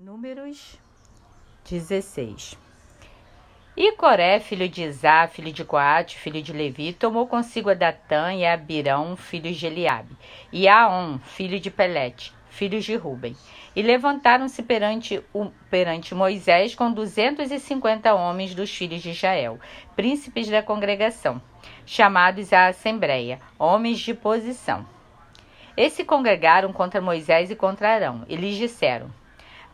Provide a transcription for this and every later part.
Números 16. E Coré, filho de Isá, filho de Coate, filho de Levi, tomou consigo a Datã e a Abirão, filhos de Eliabe, e Aon, filho de Pelete, filhos de Ruben. E levantaram-se perante, perante Moisés com duzentos e cinquenta homens dos filhos de Israel, príncipes da congregação, chamados à assembleia, homens de posição. E se congregaram contra Moisés e contra Arão, e lhes disseram,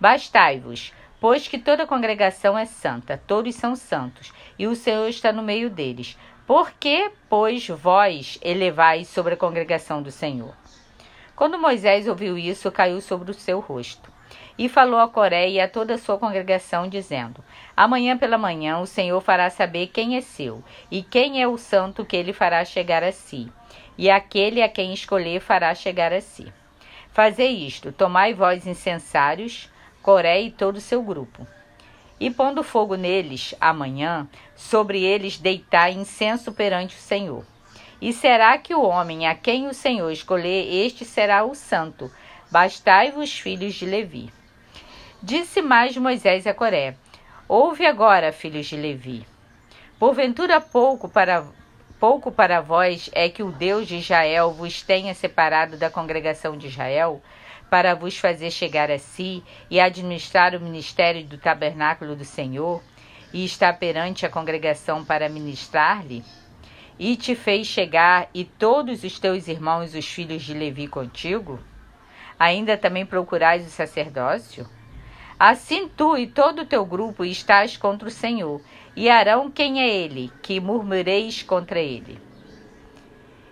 Bastai-vos, pois que toda congregação é santa, todos são santos, e o Senhor está no meio deles. Por que, pois, vós elevais sobre a congregação do Senhor? Quando Moisés ouviu isso, caiu sobre o seu rosto. E falou a Coré e a toda a sua congregação, dizendo: Amanhã pela manhã o Senhor fará saber quem é seu, e quem é o santo que ele fará chegar a si, e aquele a quem escolher fará chegar a si. Fazei isto: tomai vós incensários Coré e todo o seu grupo. E pondo fogo neles amanhã, sobre eles deitar incenso perante o Senhor. E será que o homem a quem o Senhor escolher, este será o santo. Bastai-vos, filhos de Levi. Disse mais Moisés a Coré: Ouve agora, filhos de Levi. Porventura pouco para pouco para vós é que o Deus de Israel vos tenha separado da congregação de Israel, para vos fazer chegar a si e administrar o ministério do tabernáculo do Senhor, e está perante a congregação para ministrar-lhe? E te fez chegar e todos os teus irmãos, os filhos de Levi, contigo? Ainda também procurais o sacerdócio? Assim tu e todo o teu grupo estás contra o Senhor, e Arão, quem é ele, que murmureis contra ele?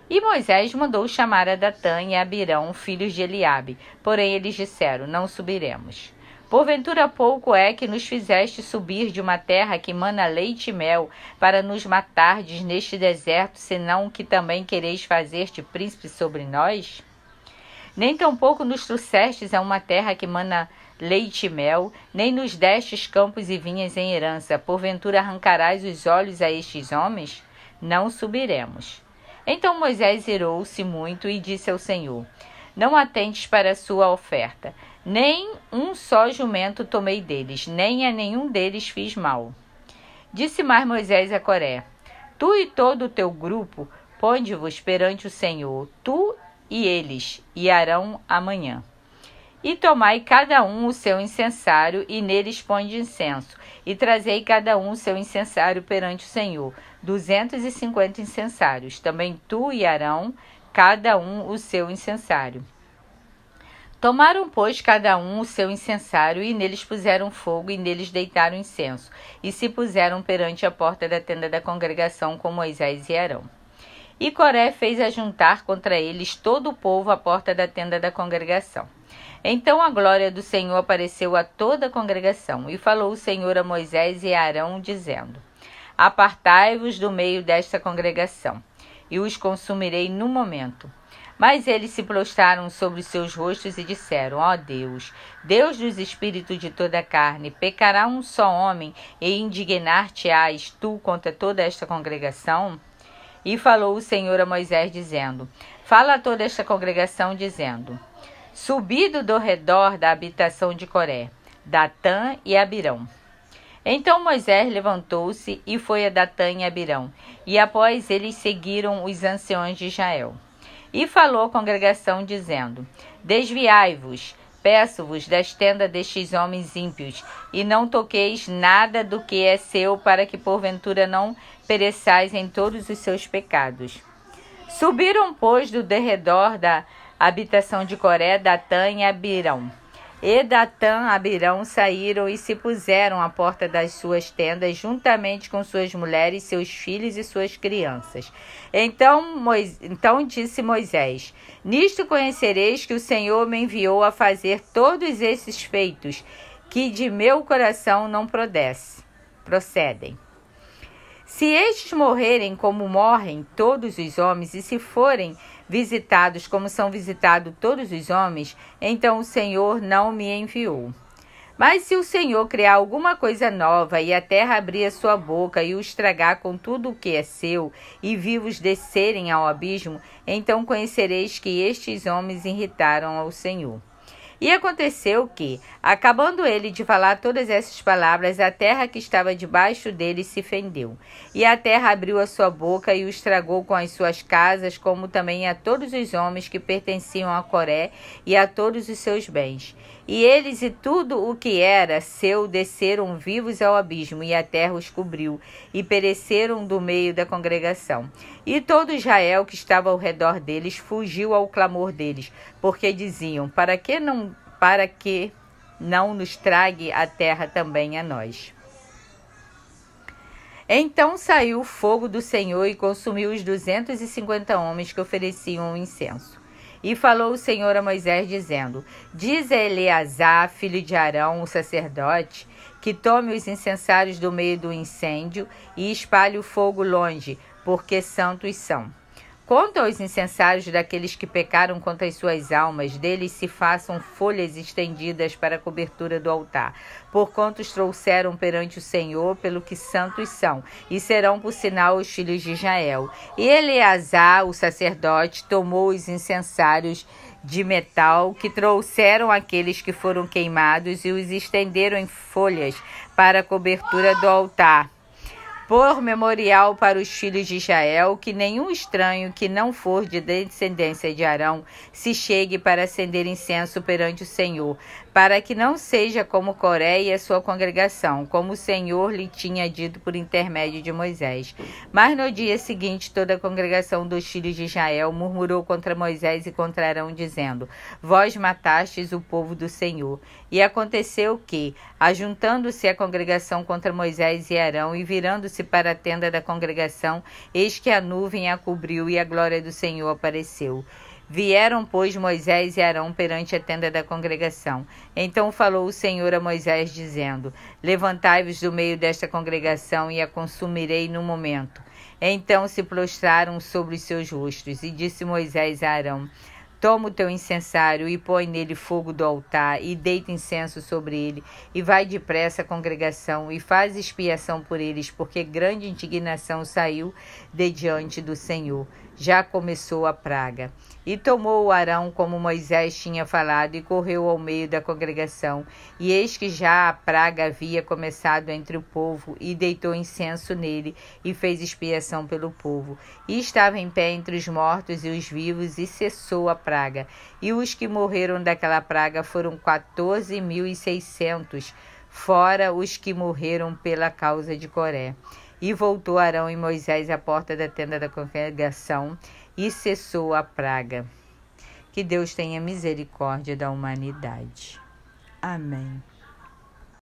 E Moisés mandou chamar a Datã e Abirão, filhos de Eliabe. Porém eles disseram: Não subiremos. Porventura pouco é que nos fizeste subir de uma terra que mana leite e mel, para nos matardes neste deserto, senão que também quereis fazer-te príncipe sobre nós? Nem tampouco nos trouxestes a uma terra que mana leite e mel, nem nos destes campos e vinhas em herança. Porventura arrancarás os olhos a estes homens? Não subiremos. Então Moisés irou-se muito e disse ao Senhor: Não atentes para a sua oferta, nem um só jumento tomei deles, nem a nenhum deles fiz mal. Disse mais Moisés a Coré: Tu e todo o teu grupo, ponde-vos perante o Senhor, tu e eles, e Arão amanhã. E tomai cada um o seu incensário, e neles põe de incenso, e trazei cada um o seu incensário perante o Senhor, duzentos e cinquenta incensários, também tu e Arão, cada um o seu incensário. Tomaram, pois, cada um o seu incensário, e neles puseram fogo, e neles deitaram incenso, e se puseram perante a porta da tenda da congregação com Moisés e Arão. E Coré fez ajuntar contra eles todo o povo à porta da tenda da congregação. Então a glória do Senhor apareceu a toda a congregação, e falou o Senhor a Moisés e a Arão, dizendo: Apartai-vos do meio desta congregação, e os consumirei no momento. Mas eles se prostraram sobre seus rostos e disseram: Ó oh Deus, Deus dos espíritos de toda a carne, pecará um só homem e indignar-te-ás tu contra toda esta congregação? E falou o Senhor a Moisés, dizendo: Fala a toda esta congregação, dizendo: subido do redor da habitação de Coré, Datã e Abirão. Então Moisés levantou-se e foi a Datã e Abirão, e após eles seguiram os anciões de Israel. E falou à congregação, dizendo: Desviai-vos, peço-vos das tendas destes homens ímpios, e não toqueis nada do que é seu, para que porventura não pereçais em todos os seus pecados. Subiram, pois, do derredor da habitação de Coré, Datã e Abirão. E Datã, Abirão saíram e se puseram à porta das suas tendas, juntamente com suas mulheres, seus filhos e suas crianças. Então, Mois... então disse Moisés: Nisto conhecereis que o Senhor me enviou a fazer todos esses feitos, que de meu coração não prodesse, procedem. Se estes morrerem como morrem todos os homens, e se forem visitados como são visitados todos os homens, então o Senhor não me enviou. Mas se o Senhor criar alguma coisa nova e a terra abrir a sua boca e o estragar com tudo o que é seu, e vivos descerem ao abismo, então conhecereis que estes homens irritaram ao Senhor. E aconteceu que, acabando ele de falar todas essas palavras, a terra que estava debaixo dele se fendeu. E a terra abriu a sua boca e o estragou com as suas casas, como também a todos os homens que pertenciam a Coré e a todos os seus bens. E eles e tudo o que era seu desceram vivos ao abismo, e a terra os cobriu, e pereceram do meio da congregação. E todo Israel que estava ao redor deles fugiu ao clamor deles, porque diziam: Para que não, para que não nos trague a terra também a nós? Então saiu o fogo do Senhor e consumiu os duzentos e cinquenta homens que ofereciam o incenso. E falou o Senhor a Moisés, dizendo: Diz a Eleazar, filho de Arão, o sacerdote, que tome os incensários do meio do incêndio e espalhe o fogo longe, porque santos são. Conta aos incensários daqueles que pecaram contra as suas almas, deles se façam folhas estendidas para a cobertura do altar, porquanto os trouxeram perante o Senhor, pelo que santos são, e serão por sinal os filhos de Israel. E Eleazar, o sacerdote, tomou os incensários de metal que trouxeram aqueles que foram queimados e os estenderam em folhas para a cobertura do altar por memorial para os filhos de Israel, que nenhum estranho que não for de descendência de Arão se chegue para acender incenso perante o Senhor, para que não seja como Coreia e a sua congregação, como o Senhor lhe tinha dito por intermédio de Moisés. Mas no dia seguinte, toda a congregação dos filhos de Israel murmurou contra Moisés e contra Arão, dizendo: Vós matastes o povo do Senhor. E aconteceu que, ajuntando-se a congregação contra Moisés e Arão, e virando-se para a tenda da congregação, eis que a nuvem a cobriu e a glória do Senhor apareceu. Vieram, pois, Moisés e Arão perante a tenda da congregação. Então falou o Senhor a Moisés, dizendo: Levantai-vos do meio desta congregação e a consumirei no momento. Então se prostraram sobre os seus rostos, e disse Moisés a Arão: Toma o teu incensário e põe nele fogo do altar, e deita incenso sobre ele, e vai depressa à congregação, e faz expiação por eles, porque grande indignação saiu de diante do Senhor já começou a praga. E tomou o Arão, como Moisés tinha falado, e correu ao meio da congregação. E eis que já a praga havia começado entre o povo, e deitou incenso nele, e fez expiação pelo povo. E estava em pé entre os mortos e os vivos, e cessou a praga. E os que morreram daquela praga foram quatorze mil e seiscentos, fora os que morreram pela causa de Coré. E voltou Arão e Moisés à porta da tenda da congregação e cessou a praga. Que Deus tenha misericórdia da humanidade. Amém.